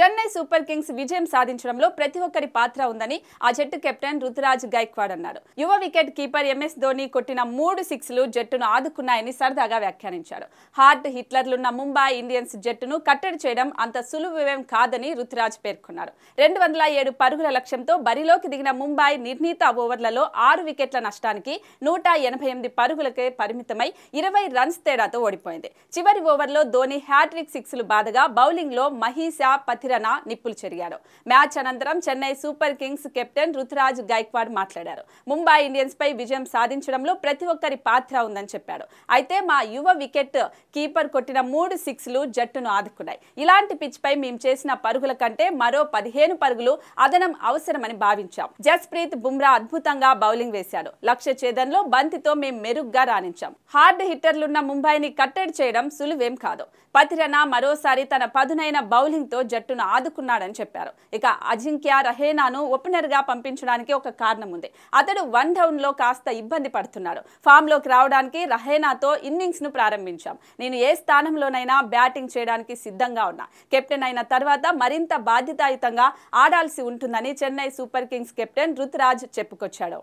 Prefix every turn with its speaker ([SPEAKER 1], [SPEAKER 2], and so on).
[SPEAKER 1] Chennai super Kings విజయం సాధించడంలో ప్రతి ఒక్కరి పాత్ర ఉందని ఆ జట్టు కెప్టెన్ రుతురాజ్ గైక్వాడ్ అన్నారు యువ వికెట్ కీపర్ ఎంఎస్ ధోని కొట్టిన మూడు సిక్స్లు జట్టును ఆదుకున్నాయని సరదాగా వ్యాఖ్యానించారు హార్ట్ హిట్లర్లున్న ముంబై ఇండియన్స్ జట్టును కట్టడి చేయడం అంత సులువేం కాదని రుతురాజ్ పేర్కొన్నారు రెండు వందల ఏడు పరుగుల లక్ష్యంతో బరిలోకి దిగిన ముంబై నిర్ణీత ఓవర్లలో ఆరు వికెట్ల నష్టానికి నూట ఎనభై ఎనిమిది పరుగులకే పరిమితమై ఇరవై రన్స్ తేడాతో ఓడిపోయింది చివరి ఓవర్లో ధోని హ్యాట్రిక్ సిక్స్లు బాధగా బౌలింగ్లో మహిషా పతి రుధిరన నిప్పులు చెరిగారు మ్యాచ్ అనంతరం Chennai super kings captain Ruturaj Gaikwad మాట్లాడారు ముంబై ఇండియన్స్ పై విజయం సాధించడంలో ప్రతి ఒక్కరి పాత్ర ఉందని చెప్పాడు అయితే మా యువ వికెట్ కీపర్ కొట్టిన మూడు సిక్స్లు జట్టును ఆదుకున్నాయి ఇలాంటి పిచ్ పై మేము చేసిన పరుగుల కంటే మరో పదిహేను పరుగులు అదనం అవసరమని భావించాం జస్ప్రీత్ బుమ్రా అద్భుతంగా బౌలింగ్ వేశాడు లక్ష్య ఛేదంలో బంతితో మేము మెరుగ్గా రాణించాం హార్డ్ హిట్టర్లున్న ముంబైని కట్టడి చేయడం సులువేం కాదు పతిరణ మరోసారి తన పదునైన బౌలింగ్తో జట్టును తనను ఆదుకున్నాడని చెప్పారు ఇక అజింక్య రహేనాను ఓపెనర్గా పంపించడానికి ఒక కారణం ఉంది అతడు వన్ డౌన్లో కాస్త ఇబ్బంది పడుతున్నాడు ఫామ్లోకి రావడానికి రహేనాతో ఇన్నింగ్స్ను ప్రారంభించాం నేను ఏ స్థానంలోనైనా బ్యాటింగ్ చేయడానికి సిద్ధంగా ఉన్నా కెప్టెన్ అయిన తర్వాత మరింత బాధ్యతాయుతంగా ఆడాల్సి ఉంటుందని Chennai super kings captain Ruturaj చెప్పుకొచ్చాడు